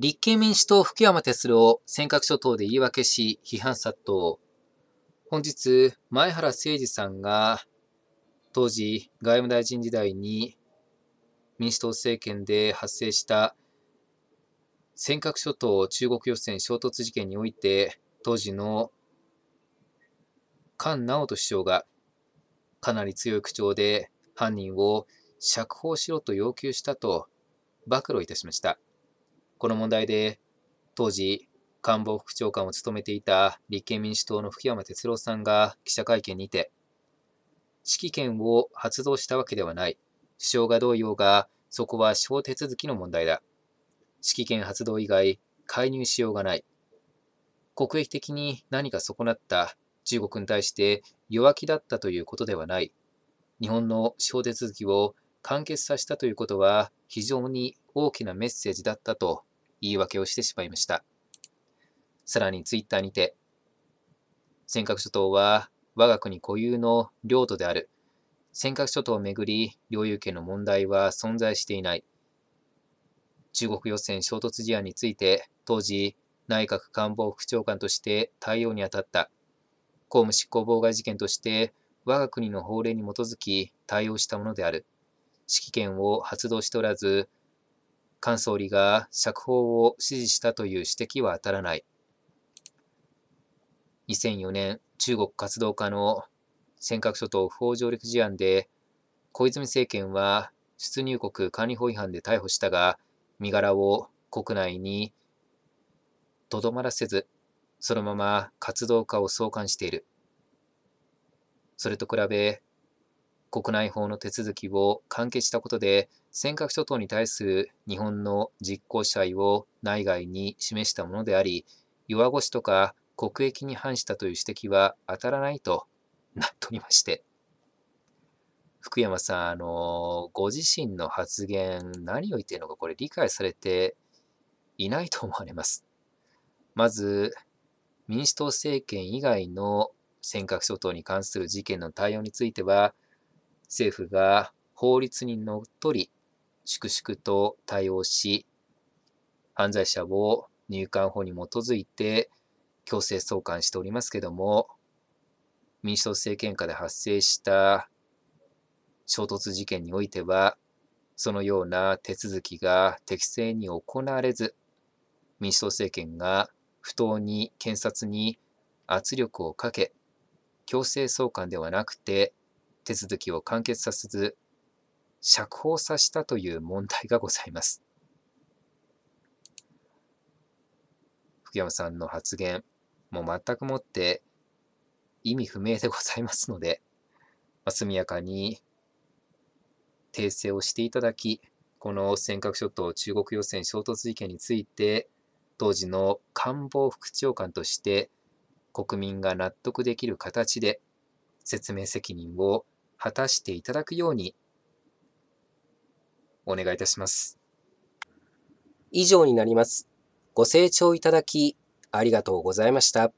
立憲民主党福山哲郎尖閣諸島で言い訳し批判殺到。本日、前原誠二さんが当時外務大臣時代に民主党政権で発生した尖閣諸島中国漁船衝突事件において当時の菅直人首相がかなり強い口調で犯人を釈放しろと要求したと暴露いたしました。この問題で、当時、官房副長官を務めていた立憲民主党の福山哲郎さんが記者会見にて、指揮権を発動したわけではない。首相がおうが、そこは司法手続きの問題だ。指揮権発動以外、介入しようがない。国益的に何か損なった中国に対して弱気だったということではない。日本の司法手続きを完結させたということは非常に大きなメッセージだったと言い訳をしてしまいました。さらにツイッターにて、尖閣諸島は我が国固有の領土である。尖閣諸島をめぐり領有権の問題は存在していない。中国予選衝突事案について当時内閣官房副長官として対応に当たった公務執行妨害事件として我が国の法令に基づき対応したものである指揮権を発動しておらず菅総理が釈放を指示したという指摘は当たらない。2004年、中国活動家の尖閣諸島不法上陸事案で、小泉政権は出入国管理法違反で逮捕したが、身柄を国内にとどまらせず、そのまま活動家を送還している。それと比べ、国内法の手続きを完結したことで、尖閣諸島に対する日本の実効支配を内外に示したものであり、弱腰とか国益に反したという指摘は当たらないと なっておりまして。福山さん、あの、ご自身の発言、何を言っているのか、これ理解されていないと思われます。まず、民主党政権以外の尖閣諸島に関する事件の対応については、政府が法律にのっとり、粛々と対応し、犯罪者を入管法に基づいて強制送還しておりますけども、民主党政権下で発生した衝突事件においては、そのような手続きが適正に行われず、民主党政権が不当に検察に圧力をかけ、強制送還ではなくて手続きを完結させず、釈放させたという問題がございます。福山さんの発言、もう全くもって意味不明でございますので、まあ、速やかに訂正をしていただき、この尖閣諸島中国予選衝突事件について、当時の官房副長官として、国民が納得できる形で説明責任を果たしていただくようにお願いいたします。以上になります。ご清聴いただきありがとうございました。